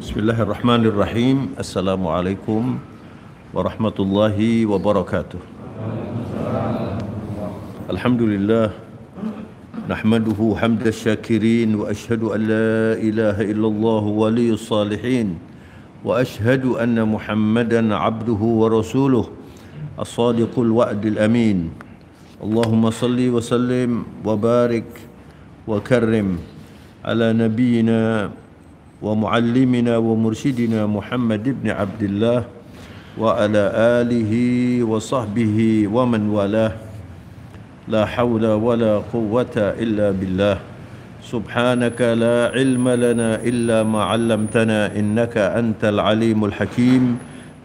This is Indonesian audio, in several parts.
Bismillahirrahmanirrahim. Assalamualaikum warahmatullahi wabarakatuh. Alhamdulillah nahmaduhu hamda syakirin wa ashhadu an la ilaha illallah wali salihin wa ashhadu anna Muhammadan abduhu wa rasuluh as-sadiqul wa'dil amin. Allahumma salli wa sallim wa barik wa karim ala nabiyyina ومعلمنا ومرشدنا محمد بن عبد الله وعلى آله وصحبه ومن والاه لا حول ولا قوة إلا بالله سبحانك لا علم لنا إلا ما علمتنا إنك أنت العليم الحكيم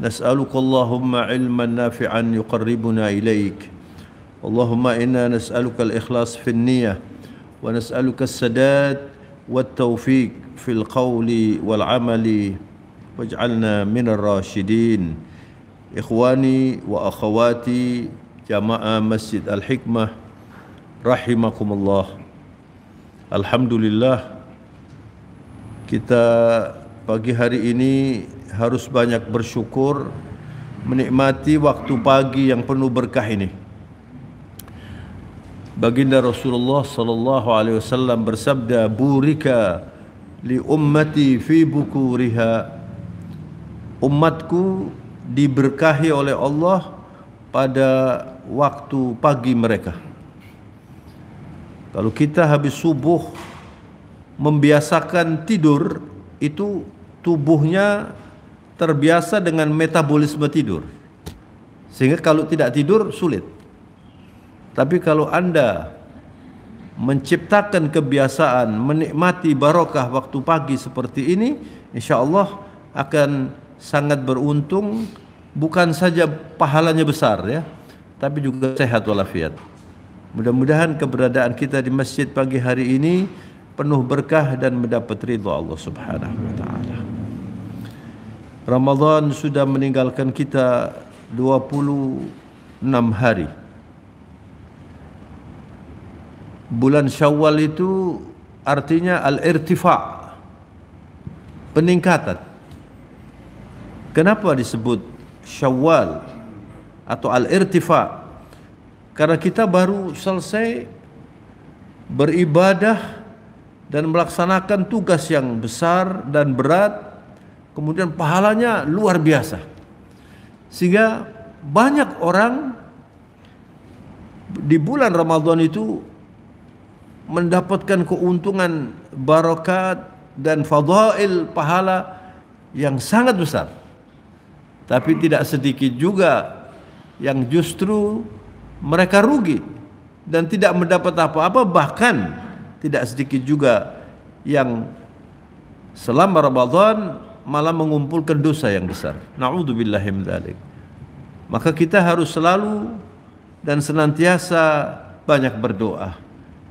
نسألك اللهم علما نافعا يقربنا إليك اللهم إنا نسألك الإخلاص في النية ونسألك السداد والتوفيق في القول والعمل واجعلنا من الراشدين إخواني وأخواتي جماعة مسجد الحكمة رحمكم الله الحمد لله kita pagi hari ini harus banyak bersyukur menikmati waktu pagi yang penuh berkah ini Baginda Rasulullah sallallahu alaihi wasallam bersabda, "Burika li ummati fi bukuriha." Umatku diberkahi oleh Allah pada waktu pagi mereka. Kalau kita habis subuh membiasakan tidur, itu tubuhnya terbiasa dengan metabolisme tidur. Sehingga kalau tidak tidur sulit. Tapi kalau Anda menciptakan kebiasaan menikmati barokah waktu pagi seperti ini, insya Allah akan sangat beruntung bukan saja pahalanya besar ya, tapi juga sehat walafiat. Mudah-mudahan keberadaan kita di masjid pagi hari ini penuh berkah dan mendapat ridho Allah Subhanahu wa taala. Ramadhan sudah meninggalkan kita 26 hari. bulan Syawal itu artinya al-irtifa peningkatan kenapa disebut Syawal atau al-irtifa karena kita baru selesai beribadah dan melaksanakan tugas yang besar dan berat kemudian pahalanya luar biasa sehingga banyak orang di bulan Ramadan itu mendapatkan keuntungan barokat dan fadha'il pahala yang sangat besar tapi tidak sedikit juga yang justru mereka rugi dan tidak mendapat apa-apa bahkan tidak sedikit juga yang selama Ramadan malah mengumpulkan dosa yang besar. Nauzubillahi min Maka kita harus selalu dan senantiasa banyak berdoa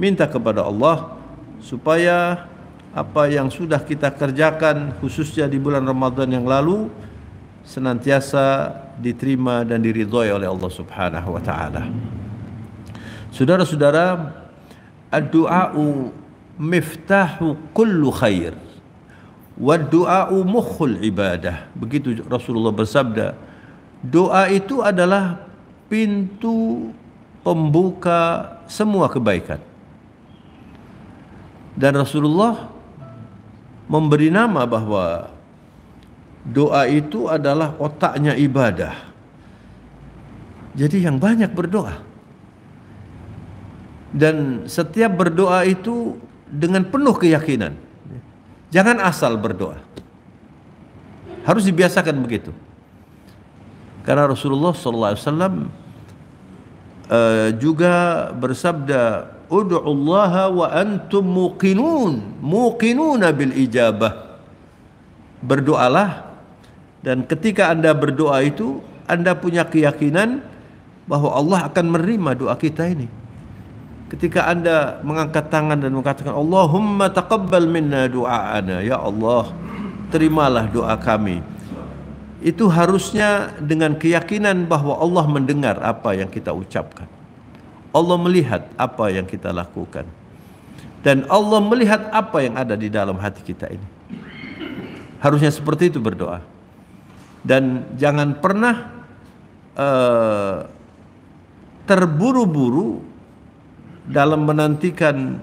minta kepada Allah supaya apa yang sudah kita kerjakan khususnya di bulan Ramadan yang lalu senantiasa diterima dan diridhoi oleh Allah Subhanahu wa taala. Saudara-saudara, doa duau miftahu kullu khair. Wa du'a'u mukhul ibadah. Begitu Rasulullah bersabda. Doa itu adalah pintu pembuka semua kebaikan. Dan Rasulullah memberi nama bahwa doa itu adalah otaknya ibadah. Jadi yang banyak berdoa. Dan setiap berdoa itu dengan penuh keyakinan. Jangan asal berdoa. Harus dibiasakan begitu. Karena Rasulullah SAW Eh, juga bersabda Allah wa antum muqinun muqinuna bil ijabah berdoalah dan ketika anda berdoa itu anda punya keyakinan bahwa Allah akan menerima doa kita ini ketika anda mengangkat tangan dan mengatakan Allahumma taqabbal minna du'aana ya Allah terimalah doa kami itu harusnya dengan keyakinan bahwa Allah mendengar apa yang kita ucapkan. Allah melihat apa yang kita lakukan. Dan Allah melihat apa yang ada di dalam hati kita ini. Harusnya seperti itu berdoa. Dan jangan pernah uh, terburu-buru dalam menantikan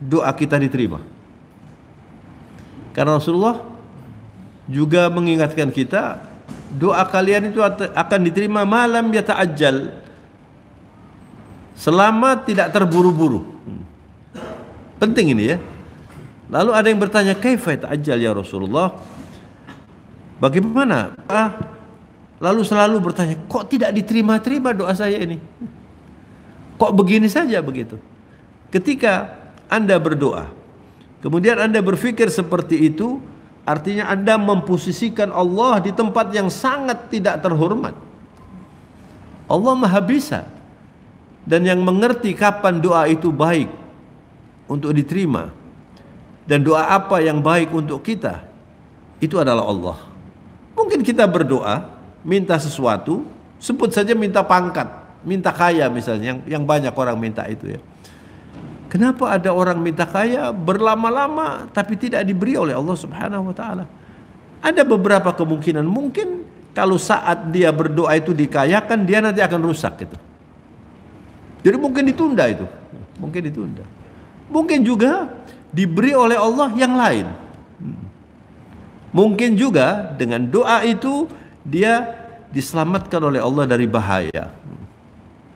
doa kita diterima. Karena Rasulullah juga mengingatkan kita doa kalian itu akan diterima malam ya ta'ajjal selama tidak terburu-buru hmm. penting ini ya lalu ada yang bertanya kaifa ta'ajjal ya Rasulullah bagaimana ah, lalu selalu bertanya kok tidak diterima-terima doa saya ini kok begini saja begitu ketika anda berdoa kemudian anda berpikir seperti itu Artinya Anda memposisikan Allah di tempat yang sangat tidak terhormat. Allah Maha Bisa. Dan yang mengerti kapan doa itu baik untuk diterima dan doa apa yang baik untuk kita itu adalah Allah. Mungkin kita berdoa minta sesuatu, sebut saja minta pangkat, minta kaya misalnya yang yang banyak orang minta itu ya. Kenapa ada orang minta kaya berlama-lama tapi tidak diberi oleh Allah Subhanahu wa taala? Ada beberapa kemungkinan. Mungkin kalau saat dia berdoa itu dikayakan dia nanti akan rusak gitu. Jadi mungkin ditunda itu. Mungkin ditunda. Mungkin juga diberi oleh Allah yang lain. Mungkin juga dengan doa itu dia diselamatkan oleh Allah dari bahaya.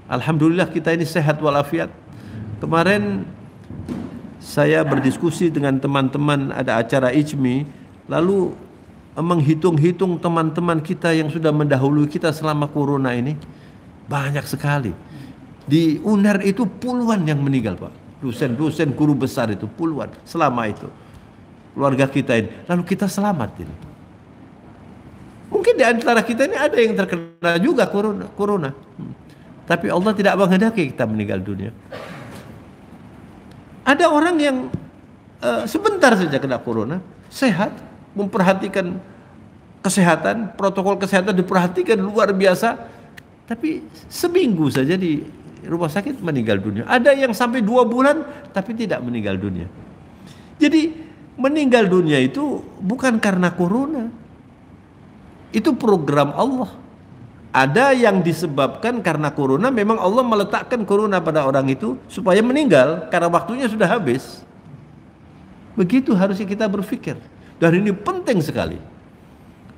Alhamdulillah kita ini sehat walafiat. Kemarin saya berdiskusi dengan teman-teman ada acara ICMI lalu eh, menghitung-hitung teman-teman kita yang sudah mendahului kita selama corona ini banyak sekali. Di UNER itu puluhan yang meninggal, Pak. Dosen-dosen guru besar itu puluhan selama itu. Keluarga kita ini. Lalu kita selamat ini. Mungkin di antara kita ini ada yang terkena juga corona. Hmm. Tapi Allah tidak menghendaki kita meninggal dunia. Ada orang yang uh, sebentar saja kena corona, sehat, memperhatikan kesehatan, protokol kesehatan diperhatikan luar biasa, tapi seminggu saja di rumah sakit meninggal dunia. Ada yang sampai dua bulan tapi tidak meninggal dunia. Jadi meninggal dunia itu bukan karena corona. Itu program Allah ada yang disebabkan karena corona memang Allah meletakkan corona pada orang itu supaya meninggal karena waktunya sudah habis begitu harusnya kita berpikir dan ini penting sekali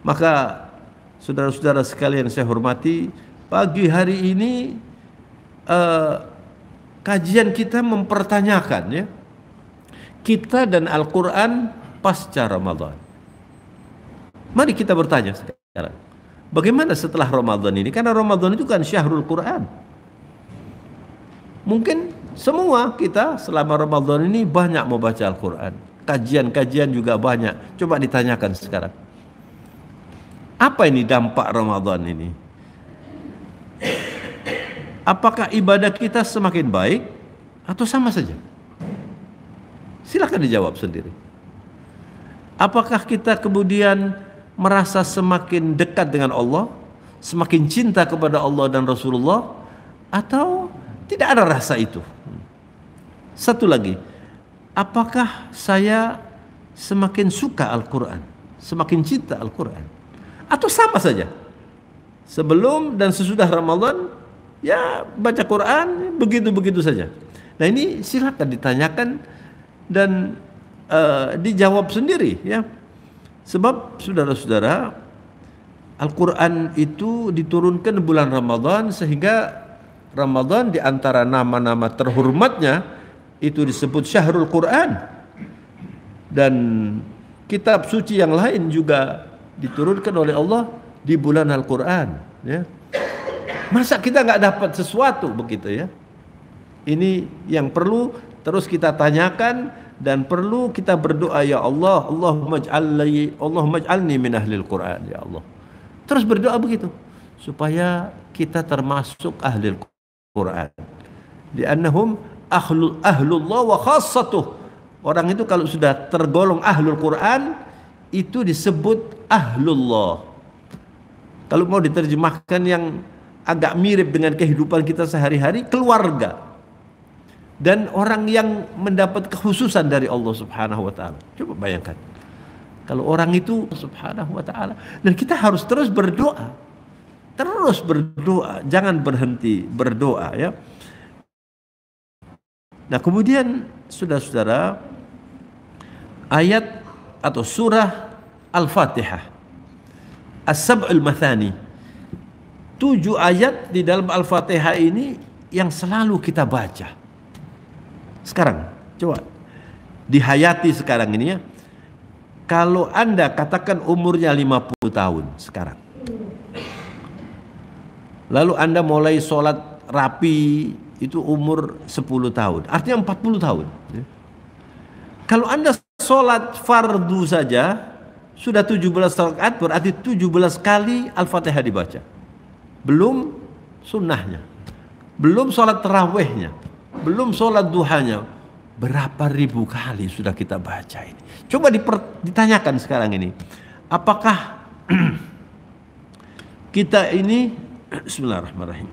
maka saudara-saudara sekalian saya hormati pagi hari ini eh, kajian kita mempertanyakan ya kita dan Al-Quran pasca Ramadan mari kita bertanya sekarang Bagaimana setelah Ramadan ini? Karena Ramadan itu kan syahrul Quran. Mungkin semua kita selama Ramadan ini banyak membaca Al-Quran. Kajian-kajian juga banyak. Coba ditanyakan sekarang. Apa ini dampak Ramadan ini? Apakah ibadah kita semakin baik atau sama saja? Silahkan dijawab sendiri. Apakah kita kemudian merasa semakin dekat dengan Allah, semakin cinta kepada Allah dan Rasulullah, atau tidak ada rasa itu. Satu lagi, apakah saya semakin suka Al-Quran, semakin cinta Al-Quran, atau sama saja? Sebelum dan sesudah Ramadan, ya baca Quran begitu-begitu saja. Nah ini silahkan ditanyakan dan uh, dijawab sendiri ya. Sebab saudara-saudara Al-Quran itu diturunkan bulan Ramadan sehingga Ramadan diantara nama-nama terhormatnya itu disebut Syahrul Quran dan kitab suci yang lain juga diturunkan oleh Allah di bulan Al-Quran ya. Masa kita nggak dapat sesuatu begitu ya Ini yang perlu terus kita tanyakan dan perlu kita berdoa ya Allah Allah ij'alni Allah ij'alni min ahli quran ya Allah. Terus berdoa begitu supaya kita termasuk ahli quran Li'annahum ahlul ahlullah wa khassatuh. Orang itu kalau sudah tergolong ahlul Quran itu disebut ahlullah. Kalau mau diterjemahkan yang agak mirip dengan kehidupan kita sehari-hari keluarga. dan orang yang mendapat kekhususan dari Allah Subhanahu wa taala. Coba bayangkan. Kalau orang itu Subhanahu wa taala dan kita harus terus berdoa. Terus berdoa, jangan berhenti berdoa ya. Nah, kemudian Saudara-saudara ayat atau surah Al-Fatihah. As-Sab'ul Mathani. Tujuh ayat di dalam Al-Fatihah ini yang selalu kita baca sekarang, coba dihayati sekarang ini ya. Kalau Anda katakan umurnya 50 tahun sekarang. Lalu Anda mulai sholat rapi itu umur 10 tahun. Artinya 40 tahun. Kalau Anda sholat fardu saja sudah 17 rakaat berarti 17 kali Al-Fatihah dibaca. Belum sunnahnya. Belum sholat terawihnya belum sholat duhanya. Berapa ribu kali sudah kita baca ini. Coba ditanyakan sekarang ini. Apakah kita ini Bismillahirrahmanirrahim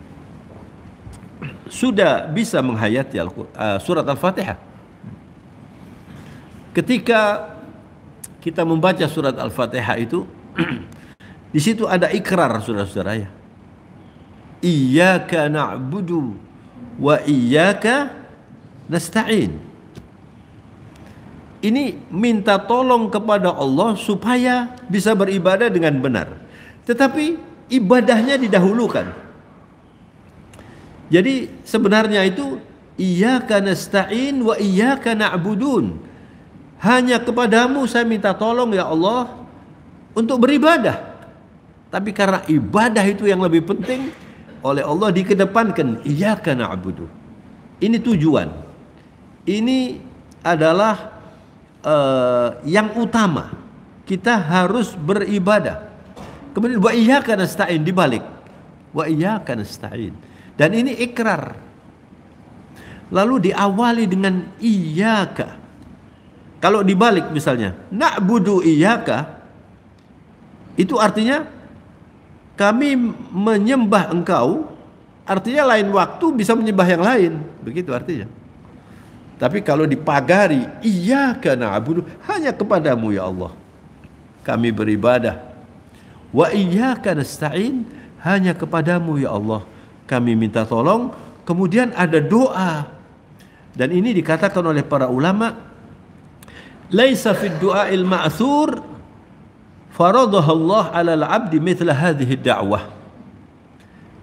sudah bisa menghayati al eh, surat Al-Fatihah. Ketika kita membaca surat Al-Fatihah itu di situ ada ikrar saudara-saudara ya. Iyyaka na'budu wa iyyaka nasta'in. Ini minta tolong kepada Allah supaya bisa beribadah dengan benar. Tetapi ibadahnya didahulukan. Jadi sebenarnya itu iyyaka nasta'in wa iyyaka na'budun. Hanya kepadamu saya minta tolong ya Allah untuk beribadah. Tapi karena ibadah itu yang lebih penting, oleh Allah dikedepankan iyyaka na'budu. Ini tujuan. Ini adalah uh, yang utama. Kita harus beribadah. Kemudian wa iyyaka nasta'in dibalik. Wa iyyaka nasta'in. Dan ini ikrar. Lalu diawali dengan iyyaka. Kalau dibalik misalnya, Nak na'budu iyyaka itu artinya kami menyembah engkau artinya lain waktu bisa menyembah yang lain begitu artinya tapi kalau dipagari iya karena abu hanya kepadamu ya Allah kami beribadah wa iya karena stain hanya kepadamu ya Allah kami minta tolong kemudian ada doa dan ini dikatakan oleh para ulama laisa fid du'a Faradahullah alal abdi mithla hadhihi da'wah.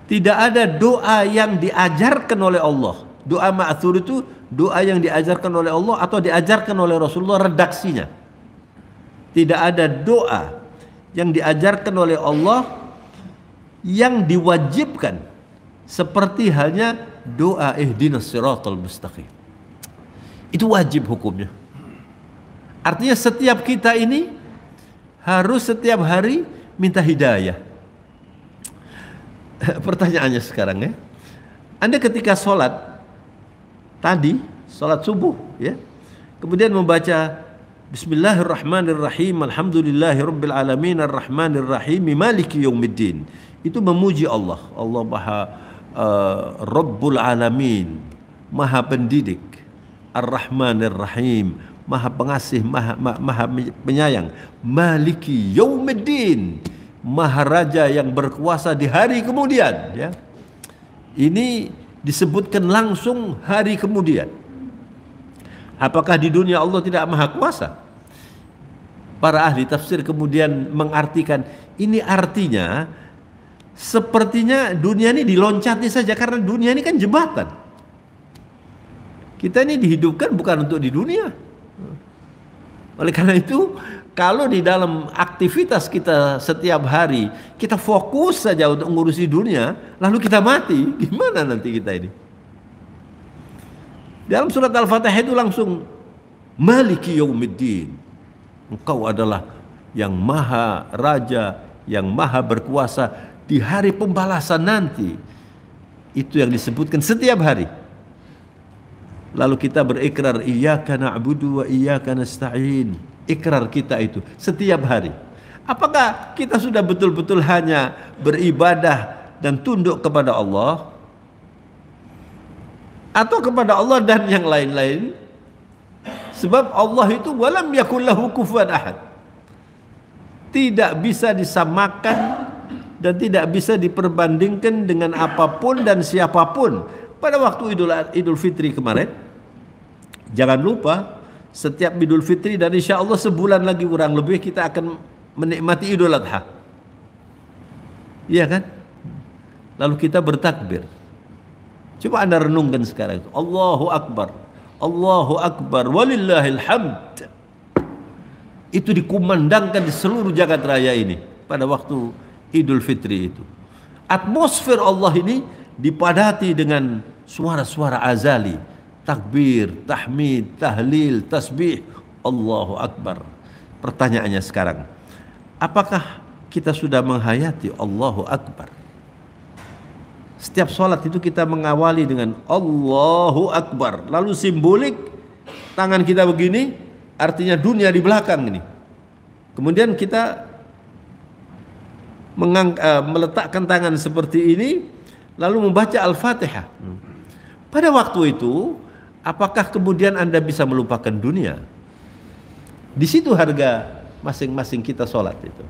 Tidak ada doa yang diajarkan oleh Allah. Doa ma'thur itu doa yang diajarkan oleh Allah atau diajarkan oleh Rasulullah redaksinya. Tidak ada doa yang diajarkan oleh Allah yang diwajibkan seperti halnya doa ihdinas siratal mustaqim. Itu wajib hukumnya. Artinya setiap kita ini harus setiap hari minta hidayah. Pertanyaannya sekarang ya. Anda ketika sholat tadi, sholat subuh ya, kemudian membaca Bismillahirrahmanirrahim, Alhamdulillahirobbilalamin, Rahmanirrahim, arrahmanirrahim, maliki yaumiddin. Itu memuji Allah. Allah Maha uh, Rabbul alamin, Maha pendidik, Ar-Rahmanir maha pengasih, maha, maha, maha penyayang. Maliki yaumiddin. Maharaja yang berkuasa di hari kemudian. Ya. Ini disebutkan langsung hari kemudian. Apakah di dunia Allah tidak maha kuasa? Para ahli tafsir kemudian mengartikan ini artinya sepertinya dunia ini diloncati saja karena dunia ini kan jembatan. Kita ini dihidupkan bukan untuk di dunia, Hmm. Oleh karena itu, kalau di dalam aktivitas kita setiap hari kita fokus saja untuk ngurusi dunia, lalu kita mati, gimana nanti kita ini? Dalam surat Al-Fatihah itu langsung Maliki yaumiddin. Engkau adalah yang maha raja, yang maha berkuasa di hari pembalasan nanti. Itu yang disebutkan setiap hari. Lalu kita berikrar Iyaka na'budu wa karena nasta'in. Ikrar kita itu setiap hari. Apakah kita sudah betul-betul hanya beribadah dan tunduk kepada Allah atau kepada Allah dan yang lain-lain? Sebab Allah itu walam yakullahu lahu ahad. Tidak bisa disamakan dan tidak bisa diperbandingkan dengan apapun dan siapapun pada waktu Idul Idul Fitri kemarin, jangan lupa setiap Idul Fitri dan insya Allah sebulan lagi kurang lebih kita akan menikmati Idul Adha. Iya kan? Lalu kita bertakbir. Coba anda renungkan sekarang. Allahu Akbar. Allahu Akbar. Walillahilhamd. Itu dikumandangkan di seluruh jagat raya ini. Pada waktu Idul Fitri itu. Atmosfer Allah ini dipadati dengan suara-suara azali takbir, tahmid, tahlil, tasbih Allahu Akbar pertanyaannya sekarang apakah kita sudah menghayati Allahu Akbar setiap sholat itu kita mengawali dengan Allahu Akbar lalu simbolik tangan kita begini artinya dunia di belakang ini kemudian kita eh, meletakkan tangan seperti ini lalu membaca Al-Fatihah. Pada waktu itu, apakah kemudian Anda bisa melupakan dunia? Di situ harga masing-masing kita sholat itu.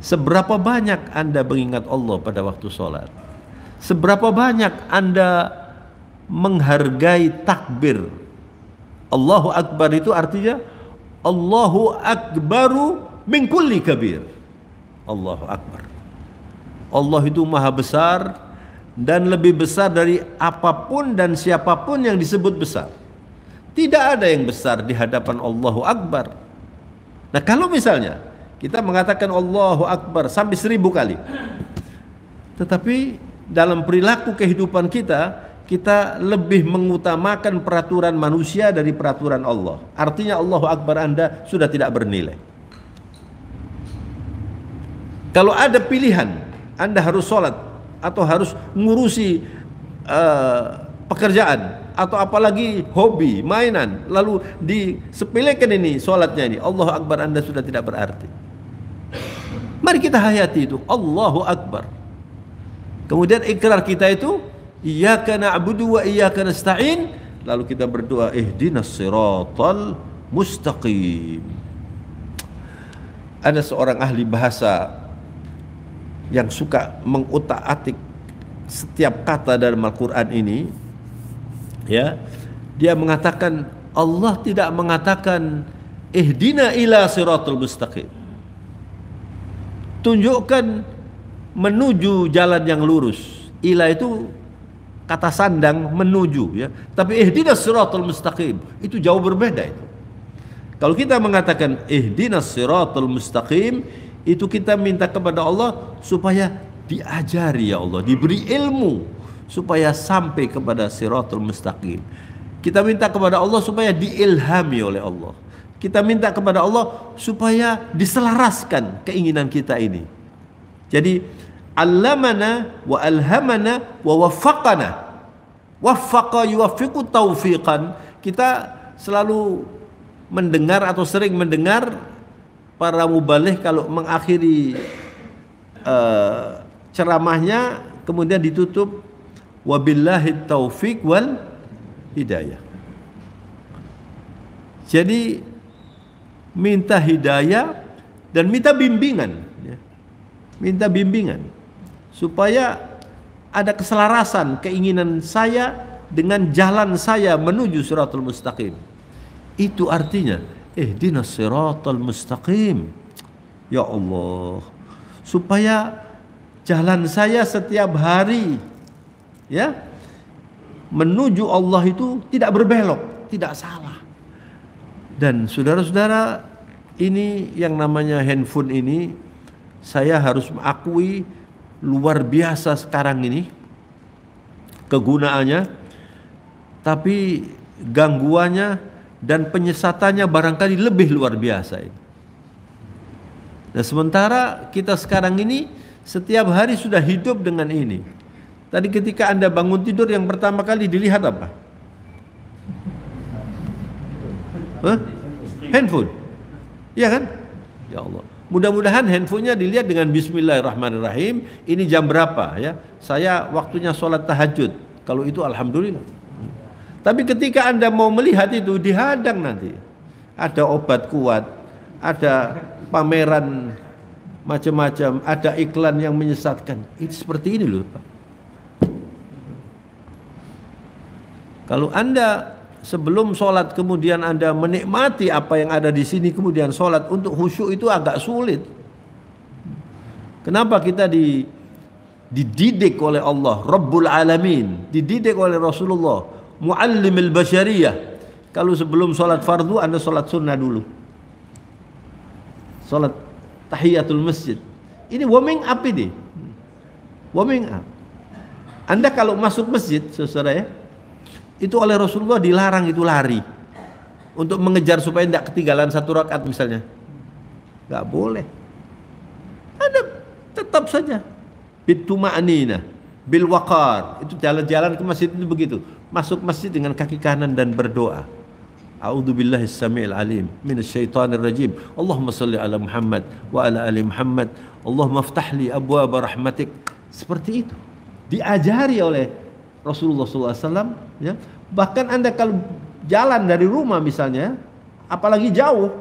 Seberapa banyak Anda mengingat Allah pada waktu sholat? Seberapa banyak Anda menghargai takbir? Allahu Akbar itu artinya Allahu Akbaru min kabir. Allahu Akbar. Allah itu maha besar dan lebih besar dari apapun dan siapapun yang disebut besar. Tidak ada yang besar di hadapan Allahu Akbar. Nah, kalau misalnya kita mengatakan Allahu Akbar sampai seribu kali, tetapi dalam perilaku kehidupan kita, kita lebih mengutamakan peraturan manusia dari peraturan Allah. Artinya, Allahu Akbar Anda sudah tidak bernilai. Kalau ada pilihan, Anda harus sholat atau harus ngurusi uh, pekerjaan atau apalagi hobi, mainan, lalu disepelekan ini sholatnya ini. Allah Akbar Anda sudah tidak berarti. Mari kita hayati itu. Allahu Akbar. Kemudian ikrar kita itu Iyyaka na'budu wa karena Stain lalu kita berdoa eh siratal mustaqim. Ada seorang ahli bahasa yang suka mengutak-atik setiap kata dalam Al-Qur'an ini ya dia mengatakan Allah tidak mengatakan ihdina ila siratul mustaqim tunjukkan menuju jalan yang lurus ila itu kata sandang menuju ya tapi ihdina siratul mustaqim itu jauh berbeda itu kalau kita mengatakan ihdina siratul mustaqim itu kita minta kepada Allah supaya diajari ya Allah, diberi ilmu supaya sampai kepada siratul mustaqim. Kita minta kepada Allah supaya diilhami oleh Allah. Kita minta kepada Allah supaya diselaraskan keinginan kita ini. Jadi allamana wa alhamana wa waffaqana. Waffaqa yuwaffiqu taufiqan. Kita selalu mendengar atau sering mendengar para mubalih kalau mengakhiri uh, ceramahnya kemudian ditutup wabillahi taufik wal hidayah. Jadi minta hidayah dan minta bimbingan, ya. minta bimbingan supaya ada keselarasan keinginan saya dengan jalan saya menuju suratul mustaqim. Itu artinya ihdinas siratal mustaqim ya Allah supaya jalan saya setiap hari ya menuju Allah itu tidak berbelok tidak salah dan saudara-saudara ini yang namanya handphone ini saya harus mengakui luar biasa sekarang ini kegunaannya tapi gangguannya dan penyesatannya barangkali lebih luar biasa. Nah, sementara kita sekarang ini setiap hari sudah hidup dengan ini. Tadi ketika Anda bangun tidur yang pertama kali dilihat apa? Huh? Handphone. ya kan? Ya Allah. Mudah-mudahan handphonenya dilihat dengan Bismillahirrahmanirrahim. Ini jam berapa ya? Saya waktunya sholat tahajud. Kalau itu Alhamdulillah. Tapi ketika Anda mau melihat itu dihadang nanti. Ada obat kuat, ada pameran macam-macam, ada iklan yang menyesatkan. Itu seperti ini loh, Kalau Anda sebelum sholat kemudian Anda menikmati apa yang ada di sini kemudian sholat untuk khusyuk itu agak sulit. Kenapa kita di dididik oleh Allah Rabbul Alamin dididik oleh Rasulullah muallimil basyariyah. Kalau sebelum sholat fardu Anda sholat sunnah dulu. Sholat tahiyatul masjid. Ini warming up ini. Warming up. Anda kalau masuk masjid, saudara ya, itu oleh Rasulullah dilarang itu lari untuk mengejar supaya tidak ketinggalan satu rakaat misalnya. Nggak boleh. Anda tetap saja bituma'nina, bil wakar Itu jalan-jalan ke masjid itu begitu masuk masjid dengan kaki kanan dan berdoa. A'udzu billahi samiil alim minasyaitonir rajim. Allahumma shalli ala Muhammad wa ala ali Muhammad. Allahumma aftah li abwaab rahmatik. Seperti itu. Diajari oleh Rasulullah SAW ya. Bahkan Anda kalau jalan dari rumah misalnya, apalagi jauh,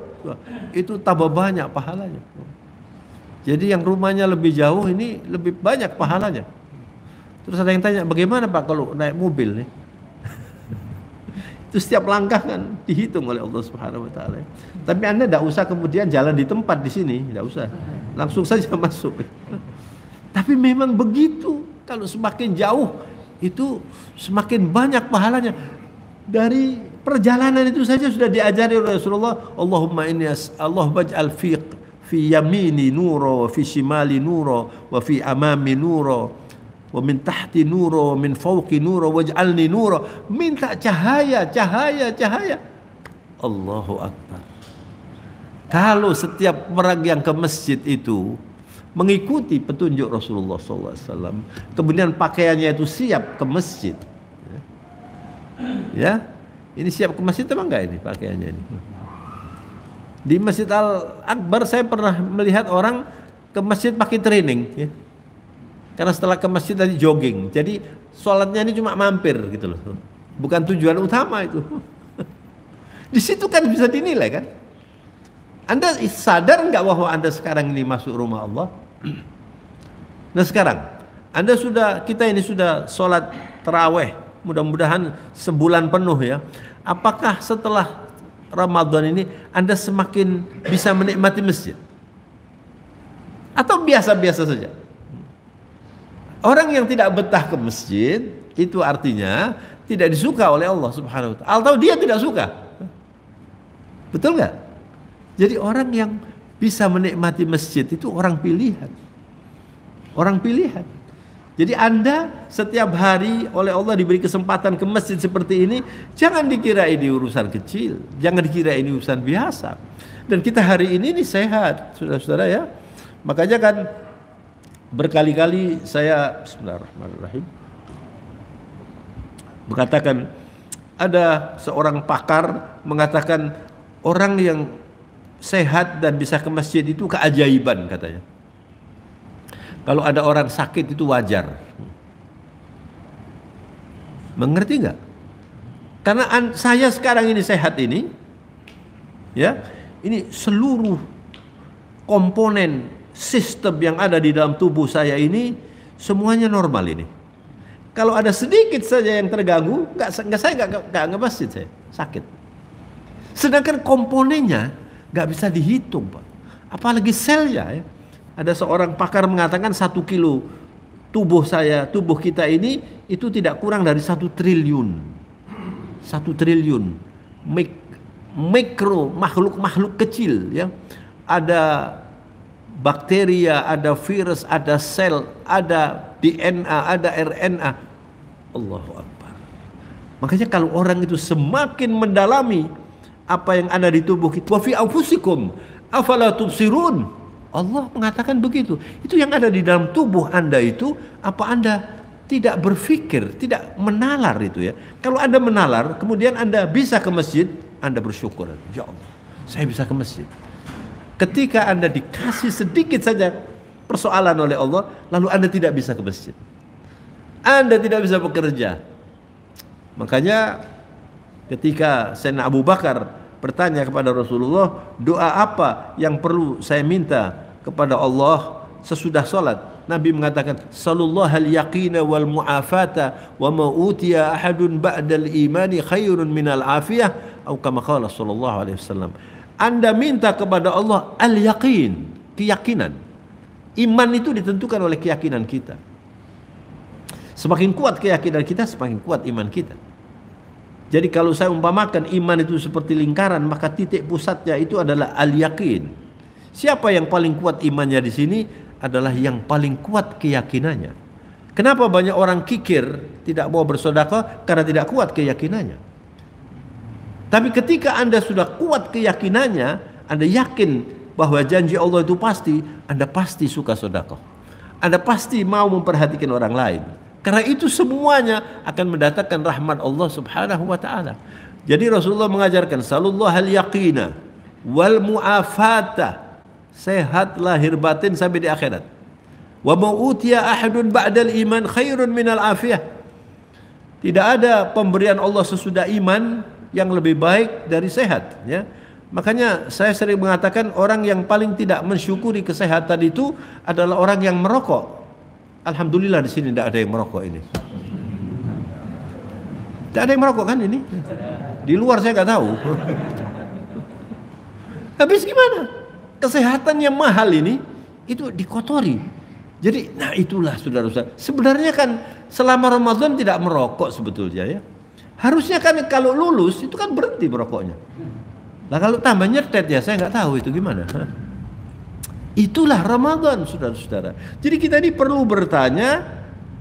itu tambah banyak pahalanya. Jadi yang rumahnya lebih jauh ini lebih banyak pahalanya. Terus ada yang tanya, bagaimana Pak kalau naik mobil nih? Itu setiap langkah kan dihitung oleh Allah Subhanahu wa taala. Tapi Anda tidak usah kemudian jalan di tempat di sini, tidak usah. Langsung saja masuk. Tapi memang begitu. Kalau semakin jauh itu semakin banyak pahalanya. Dari perjalanan itu saja sudah diajari oleh Rasulullah, Allahumma inni Allahumma ij'al fi fi yamini nuro, wa fi shimali nuro, wa fi amami nuro wa min tahti nura wa min fawqi nura waj'alni nura minta cahaya cahaya cahaya Allahu akbar kalau setiap orang yang ke masjid itu mengikuti petunjuk Rasulullah SAW kemudian pakaiannya itu siap ke masjid ya ini siap ke masjid apa enggak ini pakaiannya ini di Masjid Al Akbar saya pernah melihat orang ke masjid pakai training ya karena setelah ke masjid tadi jogging. Jadi sholatnya ini cuma mampir gitu loh. Bukan tujuan utama itu. Di situ kan bisa dinilai kan. Anda sadar nggak bahwa Anda sekarang ini masuk rumah Allah? Nah sekarang, Anda sudah, kita ini sudah sholat terawih. Mudah-mudahan sebulan penuh ya. Apakah setelah Ramadan ini Anda semakin bisa menikmati masjid? Atau biasa-biasa saja? Orang yang tidak betah ke masjid itu artinya tidak disuka oleh Allah Subhanahu wa taala. Atau dia tidak suka. Betul nggak? Jadi orang yang bisa menikmati masjid itu orang pilihan. Orang pilihan. Jadi Anda setiap hari oleh Allah diberi kesempatan ke masjid seperti ini, jangan dikira ini urusan kecil, jangan dikira ini urusan biasa. Dan kita hari ini ini sehat, saudara-saudara ya. Makanya kan berkali-kali saya Bismillahirrahmanirrahim mengatakan ada seorang pakar mengatakan orang yang sehat dan bisa ke masjid itu keajaiban katanya. Kalau ada orang sakit itu wajar. Mengerti nggak? Karena saya sekarang ini sehat ini, ya, ini seluruh komponen sistem yang ada di dalam tubuh saya ini semuanya normal ini. Kalau ada sedikit saja yang terganggu, nggak nggak saya nggak nggak ngebasit saya sakit. Sedangkan komponennya nggak bisa dihitung pak. Apalagi selnya ya. Ada seorang pakar mengatakan satu kilo tubuh saya, tubuh kita ini itu tidak kurang dari satu triliun, satu triliun Mik, mikro makhluk makhluk kecil ya. Ada bakteria, ada virus, ada sel, ada DNA, ada RNA. Allahu Akbar. Makanya kalau orang itu semakin mendalami apa yang ada di tubuh kita, wa fi anfusikum afala tubsirun. Allah mengatakan begitu. Itu yang ada di dalam tubuh Anda itu apa Anda tidak berpikir, tidak menalar itu ya. Kalau Anda menalar, kemudian Anda bisa ke masjid, Anda bersyukur. Ya Allah, saya bisa ke masjid. Ketika Anda dikasih sedikit saja persoalan oleh Allah, lalu Anda tidak bisa ke masjid. Anda tidak bisa bekerja. Makanya ketika Sayyidina Abu Bakar bertanya kepada Rasulullah, doa apa yang perlu saya minta kepada Allah sesudah sholat? Nabi mengatakan sallallahu al yaqina wal muafata wa ma utiya ahadun ba'dal imani khairun minal afiyah atau kama qala sallallahu alaihi wasallam anda minta kepada Allah al-yaqin, keyakinan. Iman itu ditentukan oleh keyakinan kita. Semakin kuat keyakinan kita, semakin kuat iman kita. Jadi kalau saya umpamakan iman itu seperti lingkaran, maka titik pusatnya itu adalah al-yakin. Siapa yang paling kuat imannya di sini adalah yang paling kuat keyakinannya. Kenapa banyak orang kikir tidak mau bersodakoh karena tidak kuat keyakinannya. Tapi ketika Anda sudah kuat keyakinannya, Anda yakin bahwa janji Allah itu pasti, Anda pasti suka sodako, Anda pasti mau memperhatikan orang lain. Karena itu semuanya akan mendatangkan rahmat Allah subhanahu wa ta'ala. Jadi Rasulullah mengajarkan, Salullah al yaqina wal mu'afata sehat lahir batin sampai di akhirat. Wa ma'utiya ahadun ba'dal iman khairun minal afiyah. Tidak ada pemberian Allah sesudah iman yang lebih baik dari sehat ya makanya saya sering mengatakan orang yang paling tidak mensyukuri kesehatan itu adalah orang yang merokok alhamdulillah di sini tidak ada yang merokok ini tidak ada yang merokok kan ini di luar saya nggak tahu habis gimana kesehatan yang mahal ini itu dikotori jadi nah itulah saudara-saudara sebenarnya kan selama Ramadan tidak merokok sebetulnya ya Harusnya kan kalau lulus itu kan berhenti merokoknya. Nah kalau tambah nyetet ya saya nggak tahu itu gimana. Itulah Ramadan saudara-saudara. Jadi kita ini perlu bertanya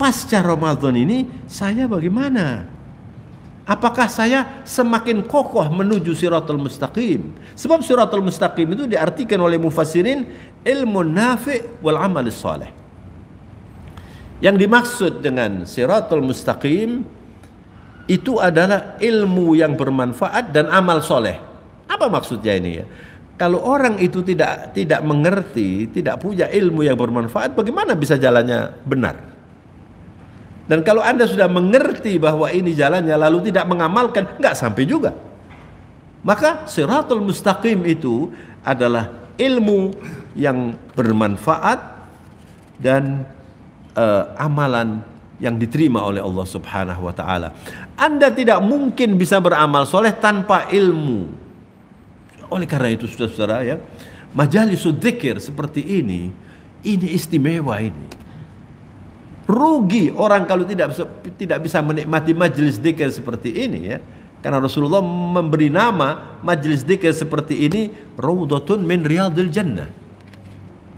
pasca Ramadan ini saya bagaimana? Apakah saya semakin kokoh menuju siratul mustaqim? Sebab siratul mustaqim itu diartikan oleh mufassirin ilmu nafi wal amal soleh. Yang dimaksud dengan siratul mustaqim itu adalah ilmu yang bermanfaat dan amal soleh. Apa maksudnya ini ya? Kalau orang itu tidak tidak mengerti, tidak punya ilmu yang bermanfaat, bagaimana bisa jalannya benar? Dan kalau Anda sudah mengerti bahwa ini jalannya lalu tidak mengamalkan, nggak sampai juga. Maka siratul mustaqim itu adalah ilmu yang bermanfaat dan uh, amalan yang diterima oleh Allah Subhanahu wa taala. Anda tidak mungkin bisa beramal soleh tanpa ilmu. Oleh karena itu saudara-saudara ya, majalis zikir seperti ini ini istimewa ini. Rugi orang kalau tidak tidak bisa menikmati majelis zikir seperti ini ya. Karena Rasulullah memberi nama majelis zikir seperti ini Raudhatun min Riyadil Jannah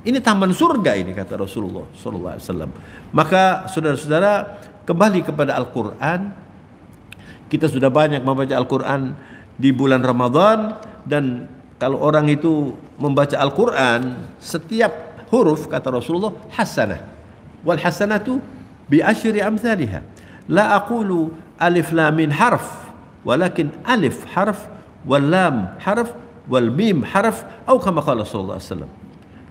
ini taman surga ini kata Rasulullah sallallahu alaihi wasallam. Maka saudara-saudara kembali kepada Al-Qur'an. Kita sudah banyak membaca Al-Qur'an di bulan Ramadan dan kalau orang itu membaca Al-Qur'an setiap huruf kata Rasulullah hasanah. Wal hasanatu bi asyri amsalha. La aqulu alif lam min harf walakin alif harf wal lam harf wal mim harf atau kama qala sallallahu alaihi wasallam.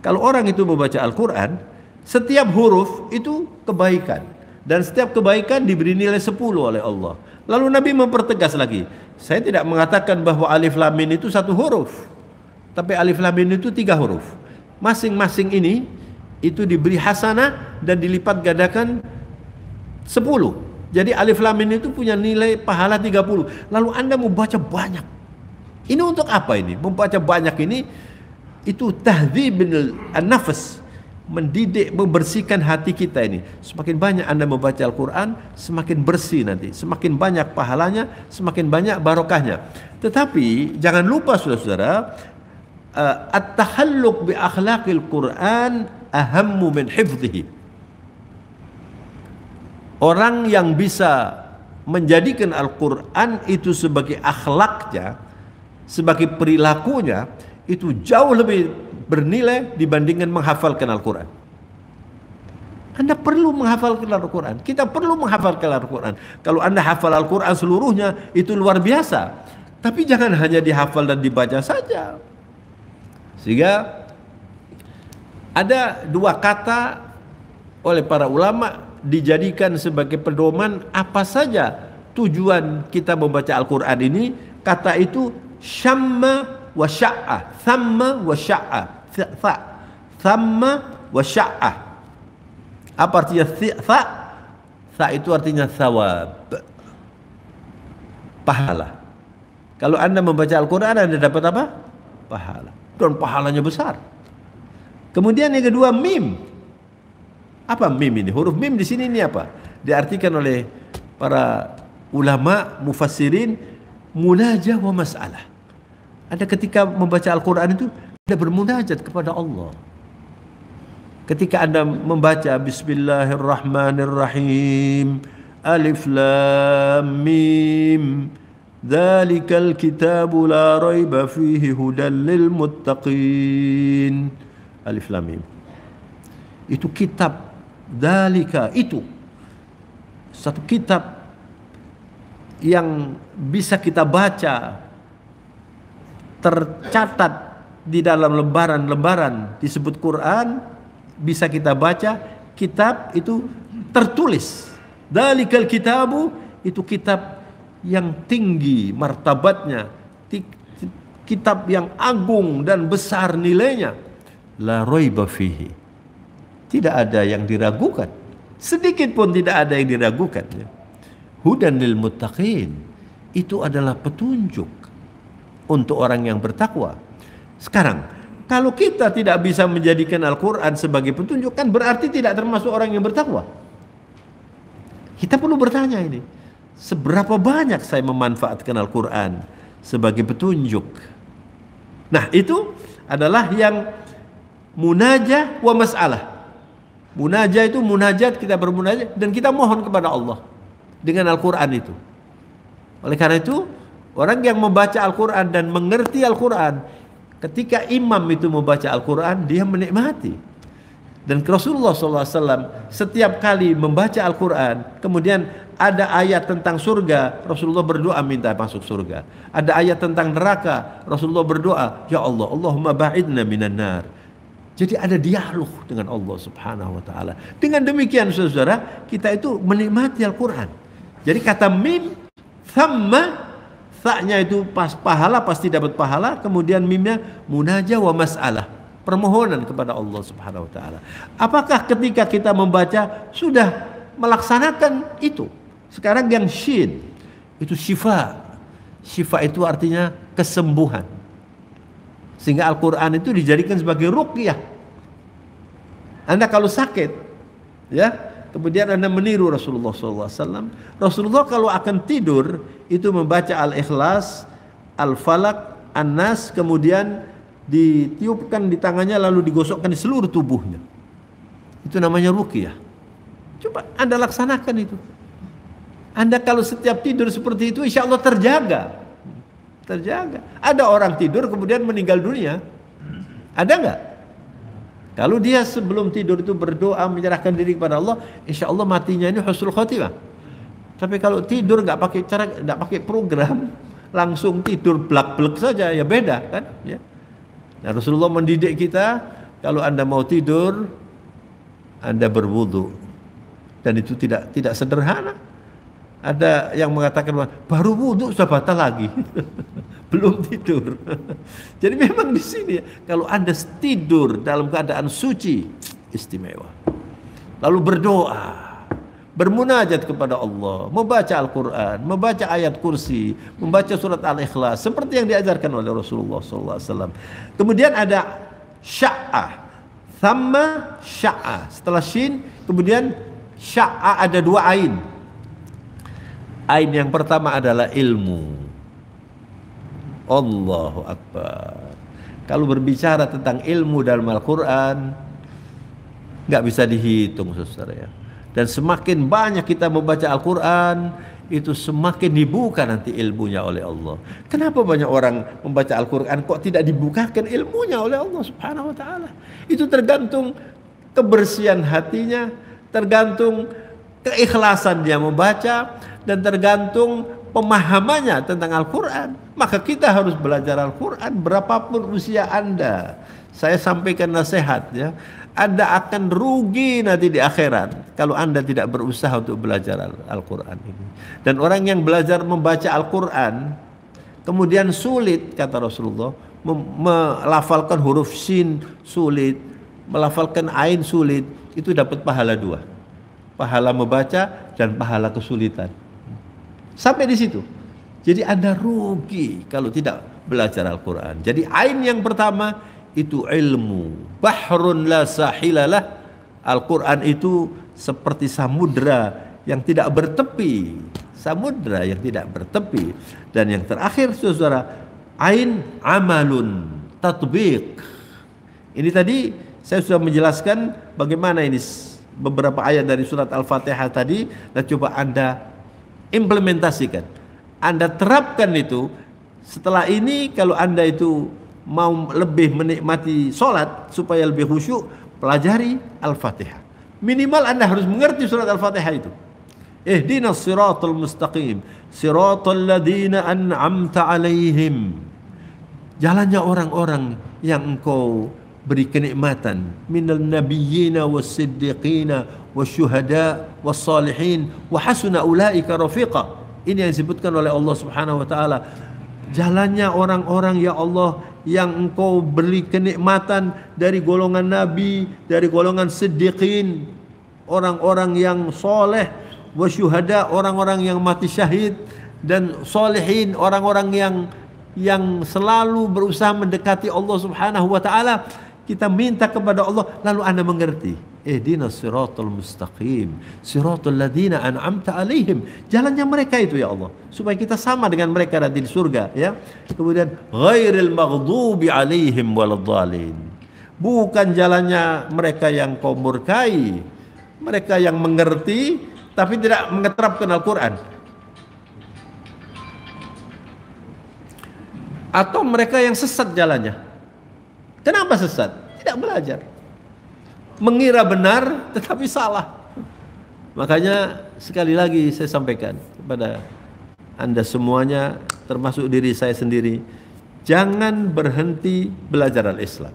Kalau orang itu membaca Al-Quran, setiap huruf itu kebaikan. Dan setiap kebaikan diberi nilai 10 oleh Allah. Lalu Nabi mempertegas lagi. Saya tidak mengatakan bahwa alif lamin itu satu huruf. Tapi alif lamin itu tiga huruf. Masing-masing ini itu diberi hasanah dan dilipat gadakan 10. Jadi alif lamin itu punya nilai pahala 30. Lalu Anda membaca banyak. Ini untuk apa ini? Membaca banyak ini itu tahdhibun nafas mendidik membersihkan hati kita ini semakin banyak Anda membaca Al-Qur'an semakin bersih nanti semakin banyak pahalanya semakin banyak barokahnya tetapi jangan lupa saudara-saudara eh, at-tahalluq bi akhlaqil Qur'an ahammu min hifdhihi orang yang bisa menjadikan Al-Qur'an itu sebagai akhlaknya sebagai perilakunya itu jauh lebih bernilai dibandingkan menghafalkan Al-Quran. Anda perlu menghafal Al-Quran. Kita perlu menghafal Al-Quran. Kalau Anda hafal Al-Quran seluruhnya, itu luar biasa. Tapi jangan hanya dihafal dan dibaca saja. Sehingga ada dua kata oleh para ulama dijadikan sebagai pedoman apa saja tujuan kita membaca Al-Quran ini. Kata itu syamma wa sya'a thamma wa sya'a fa thamma wa sya'a apa artinya fa fa itu artinya thawab pahala kalau anda membaca Al-Quran anda dapat apa? pahala dan pahalanya besar kemudian yang kedua mim apa mim ini? huruf mim di sini ini apa? diartikan oleh para ulama mufassirin munajah wa masalah Anda ketika membaca Al-Quran itu Anda bermunajat kepada Allah Ketika anda membaca Bismillahirrahmanirrahim Alif Lam Mim Zalikal kitabu la raiba fihi hudan muttaqin Alif Lam Mim Itu kitab Zalika itu Satu kitab Yang bisa kita baca tercatat di dalam lembaran-lembaran disebut Quran bisa kita baca kitab itu tertulis dalikal kitabu itu kitab yang tinggi martabatnya kitab yang agung dan besar nilainya la raiba fihi tidak ada yang diragukan sedikit pun tidak ada yang diragukan hudan lil muttaqin itu adalah petunjuk untuk orang yang bertakwa. Sekarang, kalau kita tidak bisa menjadikan Al-Quran sebagai petunjuk, kan berarti tidak termasuk orang yang bertakwa. Kita perlu bertanya ini, seberapa banyak saya memanfaatkan Al-Quran sebagai petunjuk? Nah, itu adalah yang munajah wa masalah. Munajah itu munajat kita bermunajat dan kita mohon kepada Allah dengan Al-Qur'an itu. Oleh karena itu Orang yang membaca Al-Quran dan mengerti Al-Quran, ketika imam itu membaca Al-Quran, dia menikmati. Dan Rasulullah SAW setiap kali membaca Al-Quran, kemudian ada ayat tentang surga, Rasulullah berdoa minta masuk surga. Ada ayat tentang neraka, Rasulullah berdoa, Ya Allah, Allahumma ba'idna minan nar. Jadi ada dialog dengan Allah Subhanahu wa taala. Dengan demikian Saudara, kita itu menikmati Al-Qur'an. Jadi kata mim thamma Taknya itu pas pahala pasti dapat pahala, kemudian mimnya munajah wa mas'alah, permohonan kepada Allah Subhanahu wa taala. Apakah ketika kita membaca sudah melaksanakan itu? Sekarang yang shin itu syifa. Syifa itu artinya kesembuhan. Sehingga Al-Qur'an itu dijadikan sebagai ruqyah. Anda kalau sakit, ya, kemudian Anda meniru Rasulullah SAW. Rasulullah kalau akan tidur itu membaca Al-Ikhlas, Al-Falak, An-Nas, kemudian ditiupkan di tangannya lalu digosokkan di seluruh tubuhnya. Itu namanya ruqyah. Coba Anda laksanakan itu. Anda kalau setiap tidur seperti itu insya Allah terjaga. Terjaga. Ada orang tidur kemudian meninggal dunia. Ada nggak? Kalau dia sebelum tidur itu berdoa menyerahkan diri kepada Allah, insya Allah matinya ini husnul khotimah. Tapi kalau tidur nggak pakai cara, nggak pakai program, langsung tidur blak-blak saja ya beda kan? Ya. Nah, Rasulullah mendidik kita kalau anda mau tidur, anda berwudu dan itu tidak tidak sederhana. Ada yang mengatakan baru wudu sudah batal lagi. belum tidur. Jadi memang di sini kalau Anda tidur dalam keadaan suci istimewa. Lalu berdoa, bermunajat kepada Allah, membaca Al-Qur'an, membaca ayat kursi, membaca surat Al-Ikhlas seperti yang diajarkan oleh Rasulullah SAW. Kemudian ada sya'ah, sama sya'ah. Setelah shin kemudian sya'ah ada dua ain. Ain yang pertama adalah ilmu. Allahu Akbar. Kalau berbicara tentang ilmu dalam Al-Quran, nggak bisa dihitung suster ya. Dan semakin banyak kita membaca Al-Quran, itu semakin dibuka nanti ilmunya oleh Allah. Kenapa banyak orang membaca Al-Quran kok tidak dibukakan ilmunya oleh Allah Subhanahu wa Ta'ala? Itu tergantung kebersihan hatinya, tergantung keikhlasan dia membaca, dan tergantung pemahamannya tentang Al-Quran. Maka kita harus belajar Al-Quran berapapun usia Anda. Saya sampaikan nasihat ya. Anda akan rugi nanti di akhirat kalau Anda tidak berusaha untuk belajar Al-Quran ini. Dan orang yang belajar membaca Al-Quran kemudian sulit kata Rasulullah melafalkan huruf sin sulit, melafalkan ain sulit itu dapat pahala dua. Pahala membaca dan pahala kesulitan. Sampai di situ. Jadi Anda rugi kalau tidak belajar Al-Quran. Jadi ain yang pertama itu ilmu. Bahrun la sahilalah. Al-Quran itu seperti samudra yang tidak bertepi. Samudra yang tidak bertepi. Dan yang terakhir saudara, ain amalun tatbik. Ini tadi saya sudah menjelaskan bagaimana ini beberapa ayat dari surat Al-Fatihah tadi. Dan nah, coba Anda implementasikan. Anda terapkan itu. Setelah ini kalau Anda itu mau lebih menikmati sholat supaya lebih khusyuk, pelajari Al-Fatihah. Minimal Anda harus mengerti surat Al-Fatihah itu. Ihdina siratul mustaqim. Siratul ladina an'amta alaihim. Jalannya orang-orang yang engkau beri kenikmatan. Minal nabiyina was siddiqina wasyuhada wassalihin wa hasuna ulaika rafiqa. Ini yang disebutkan oleh Allah Subhanahu wa taala. Jalannya orang-orang ya Allah yang engkau beri kenikmatan dari golongan nabi, dari golongan siddiqin, orang-orang yang soleh, wasyuhada orang-orang yang mati syahid dan solehin orang-orang yang yang selalu berusaha mendekati Allah Subhanahu wa taala kita minta kepada Allah lalu Anda mengerti Ihdina siratul mustaqim. siratul ladina an'amta alaihim. Jalannya mereka itu ya Allah. Supaya kita sama dengan mereka nanti di surga ya. Kemudian ghairil maghdubi alaihim waladhalin Bukan jalannya mereka yang kau murkai. Mereka yang mengerti tapi tidak mengeterapkan Al-Quran. Atau mereka yang sesat jalannya. Kenapa sesat? Tidak belajar mengira benar tetapi salah. Makanya sekali lagi saya sampaikan kepada Anda semuanya termasuk diri saya sendiri, jangan berhenti belajar al-Islam.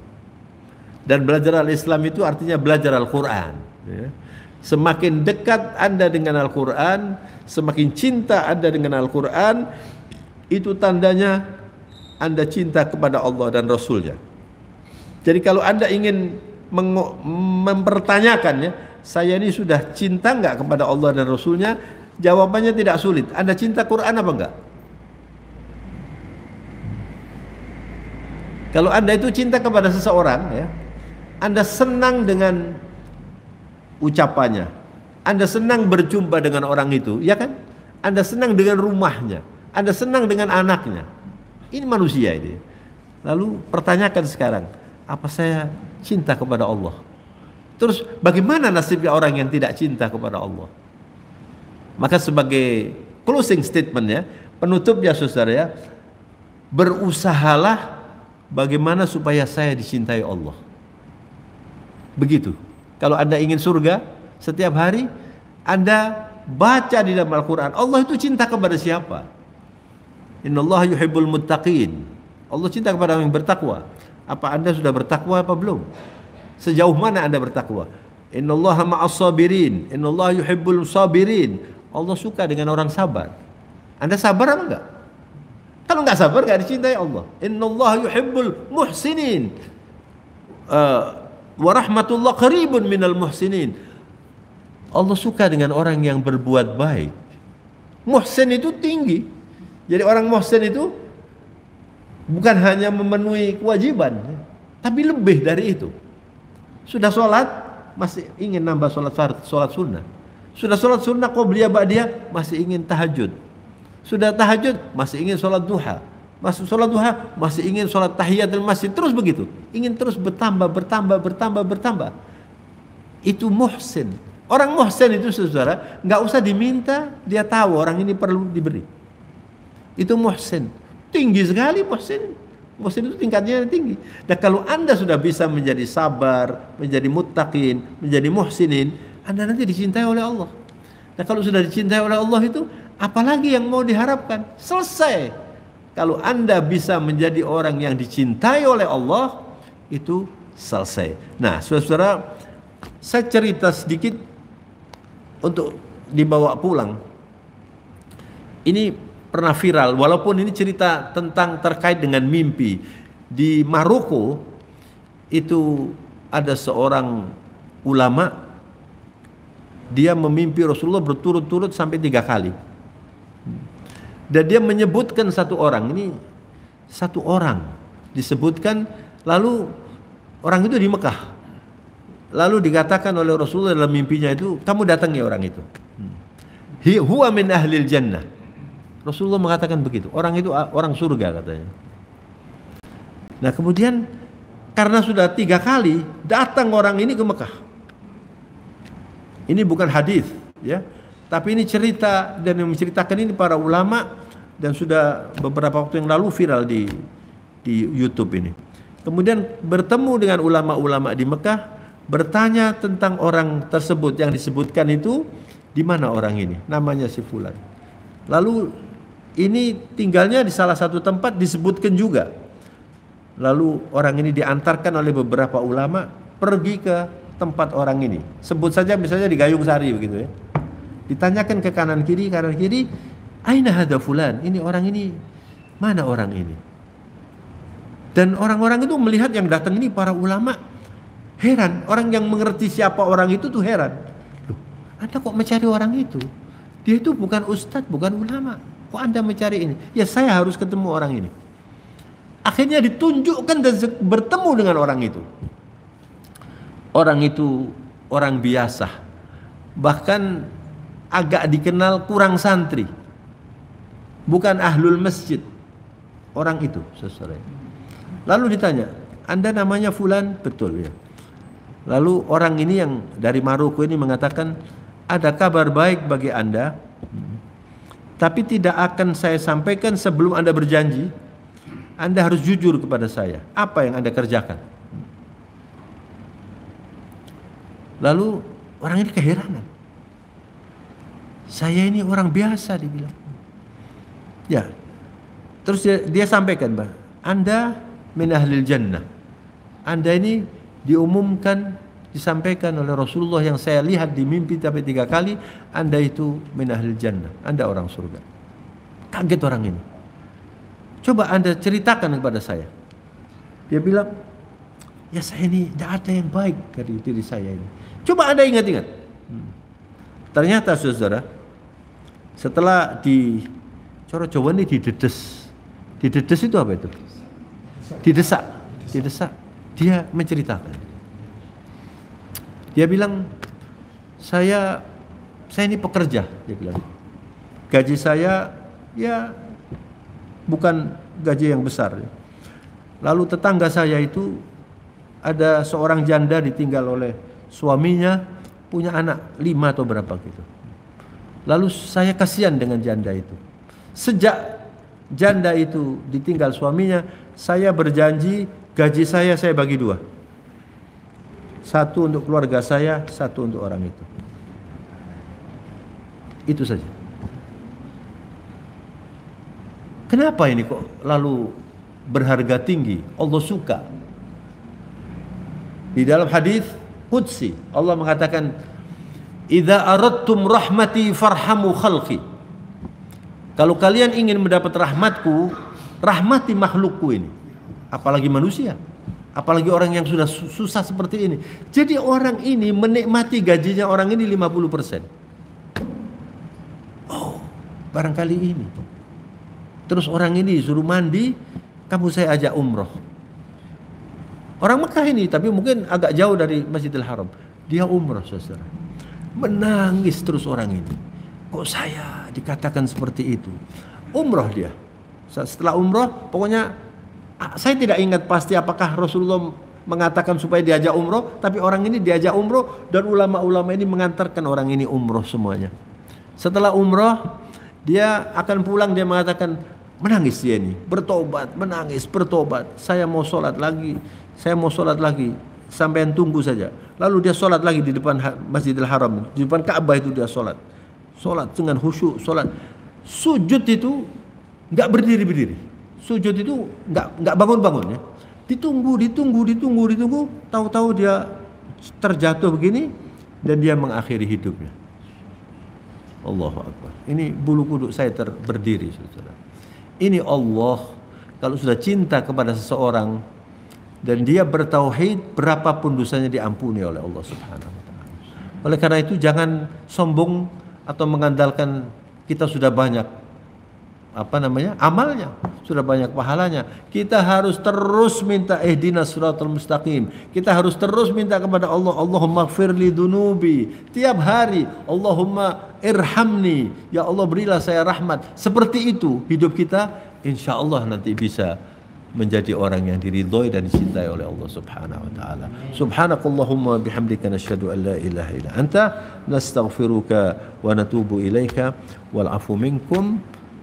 Dan belajar al-Islam itu artinya belajar Al-Qur'an, ya. Semakin dekat Anda dengan Al-Qur'an, semakin cinta Anda dengan Al-Qur'an, itu tandanya Anda cinta kepada Allah dan Rasulnya. Jadi kalau Anda ingin mempertanyakan ya saya ini sudah cinta nggak kepada Allah dan Rasulnya jawabannya tidak sulit Anda cinta Quran apa enggak kalau Anda itu cinta kepada seseorang ya Anda senang dengan ucapannya Anda senang berjumpa dengan orang itu ya kan Anda senang dengan rumahnya Anda senang dengan anaknya ini manusia ini lalu pertanyakan sekarang apa saya cinta kepada Allah. Terus bagaimana nasibnya orang yang tidak cinta kepada Allah? Maka sebagai closing statement ya, penutup ya saudara ya, berusahalah bagaimana supaya saya dicintai Allah. Begitu. Kalau Anda ingin surga, setiap hari Anda baca di dalam Al-Quran. Allah itu cinta kepada siapa? Inna Allah yuhibbul muttaqin. Allah cinta kepada orang yang bertakwa. Apa Anda sudah bertakwa apa belum? Sejauh mana Anda bertakwa? Innallaha ma'as sabirin. Innallaha yuhibbul sabirin. Allah suka dengan orang sabar. Anda sabar apa enggak? Kalau enggak sabar enggak dicintai Allah. Innallaha yuhibbul muhsinin. Uh, wa rahmatullah qaribun minal muhsinin. Allah suka dengan orang yang berbuat baik. Muhsin itu tinggi. Jadi orang muhsin itu bukan hanya memenuhi kewajiban, tapi lebih dari itu. Sudah sholat, masih ingin nambah sholat fard, sholat sunnah. Sudah sholat sunnah kok beliau badia masih ingin tahajud. Sudah tahajud, masih ingin sholat duha. Masuk sholat duha, masih ingin sholat dan masih terus begitu. Ingin terus bertambah, bertambah, bertambah, bertambah. Itu muhsin. Orang muhsin itu saudara, nggak usah diminta, dia tahu orang ini perlu diberi. Itu muhsin tinggi sekali mesin Muhsin itu tingkatnya tinggi. Dan kalau Anda sudah bisa menjadi sabar, menjadi mutakin, menjadi muhsinin, Anda nanti dicintai oleh Allah. Nah kalau sudah dicintai oleh Allah itu, apalagi yang mau diharapkan? Selesai. Kalau Anda bisa menjadi orang yang dicintai oleh Allah, itu selesai. Nah, saudara-saudara, saya cerita sedikit untuk dibawa pulang. Ini pernah viral walaupun ini cerita tentang terkait dengan mimpi. Di Maroko itu ada seorang ulama dia memimpi Rasulullah berturut-turut sampai tiga kali. Dan dia menyebutkan satu orang ini satu orang disebutkan lalu orang itu di Mekah. Lalu dikatakan oleh Rasulullah dalam mimpinya itu kamu datangi orang itu. Hmm. Hi huwa min ahlil jannah. Rasulullah mengatakan begitu. Orang itu orang surga katanya. Nah kemudian karena sudah tiga kali datang orang ini ke Mekah. Ini bukan hadis, ya, tapi ini cerita dan yang menceritakan ini para ulama dan sudah beberapa waktu yang lalu viral di di YouTube ini. Kemudian bertemu dengan ulama-ulama di Mekah, bertanya tentang orang tersebut yang disebutkan itu di mana orang ini, namanya si fulan. Lalu ini tinggalnya di salah satu tempat disebutkan juga. Lalu orang ini diantarkan oleh beberapa ulama pergi ke tempat orang ini. Sebut saja misalnya di Gayung Sari begitu ya. Ditanyakan ke kanan kiri, kanan kiri, aina hada fulan? Ini orang ini mana orang ini? Dan orang-orang itu melihat yang datang ini para ulama heran, orang yang mengerti siapa orang itu tuh heran. Loh, Anda kok mencari orang itu? Dia itu bukan ustadz, bukan ulama Kok Anda mencari ini? Ya saya harus ketemu orang ini. Akhirnya ditunjukkan dan bertemu dengan orang itu. Orang itu orang biasa. Bahkan agak dikenal kurang santri. Bukan ahlul masjid. Orang itu, sesuai Lalu ditanya, "Anda namanya fulan?" Betul ya. Lalu orang ini yang dari Maroko ini mengatakan, "Ada kabar baik bagi Anda." tapi tidak akan saya sampaikan sebelum Anda berjanji. Anda harus jujur kepada saya, apa yang Anda kerjakan. Lalu orang ini keheranan. Saya ini orang biasa dibilang. Ya. Terus dia, dia sampaikan, Mbak, Anda min ahlil jannah. Anda ini diumumkan disampaikan oleh Rasulullah yang saya lihat di mimpi tapi tiga kali anda itu min jannah anda orang surga kaget orang ini coba anda ceritakan kepada saya dia bilang ya saya ini tidak ada yang baik dari diri saya ini coba anda ingat-ingat hmm. ternyata saudara setelah di Coro Jawa ini didedes didedes itu apa itu didesak didesak dia menceritakan dia bilang, saya saya ini pekerja, dia bilang. Gaji saya ya bukan gaji yang besar. Lalu tetangga saya itu ada seorang janda ditinggal oleh suaminya, punya anak lima atau berapa gitu. Lalu saya kasihan dengan janda itu. Sejak janda itu ditinggal suaminya, saya berjanji gaji saya saya bagi dua satu untuk keluarga saya, satu untuk orang itu. Itu saja. Kenapa ini kok lalu berharga tinggi? Allah suka. Di dalam hadis Qudsi, Allah mengatakan, "Idza aradtum rahmati farhamu khalqi." Kalau kalian ingin mendapat rahmatku, rahmati makhlukku ini, apalagi manusia. Apalagi orang yang sudah susah seperti ini. Jadi orang ini menikmati gajinya orang ini 50%. Oh, barangkali ini. Terus orang ini suruh mandi, kamu saya ajak umroh. Orang Mekah ini, tapi mungkin agak jauh dari Masjidil Haram. Dia umroh, saudara. Menangis terus orang ini. Kok saya dikatakan seperti itu? Umroh dia. Setelah umroh, pokoknya saya tidak ingat pasti apakah Rasulullah mengatakan supaya diajak umroh, tapi orang ini diajak umroh dan ulama-ulama ini mengantarkan orang ini umroh semuanya. Setelah umroh, dia akan pulang dia mengatakan menangis dia ini, bertobat, menangis, bertobat. Saya mau sholat lagi, saya mau sholat lagi, sampai tunggu saja. Lalu dia sholat lagi di depan Masjidil Haram, di depan Ka'bah itu dia sholat. Sholat dengan khusyuk, sholat. Sujud itu nggak berdiri-berdiri sujud itu nggak nggak bangun-bangun ya. Ditunggu, ditunggu, ditunggu, ditunggu, tahu-tahu dia terjatuh begini dan dia mengakhiri hidupnya. Allah Akbar. Ini bulu kuduk saya terberdiri saudara. Ini Allah kalau sudah cinta kepada seseorang dan dia bertauhid, berapapun dosanya diampuni oleh Allah Subhanahu wa taala. Oleh karena itu jangan sombong atau mengandalkan kita sudah banyak apa namanya amalnya sudah banyak pahalanya kita harus terus minta ihdinas suratul mustaqim kita harus terus minta kepada Allah Allahumma firli dunubi tiap hari Allahumma irhamni ya Allah berilah saya rahmat seperti itu hidup kita insya Allah nanti bisa menjadi orang yang diridhoi dan dicintai oleh Allah Subhanahu wa taala. Subhanakallahumma bihamdika nasyhadu an la ilaha illa anta nastaghfiruka wa natubu ilaika wal afu minkum.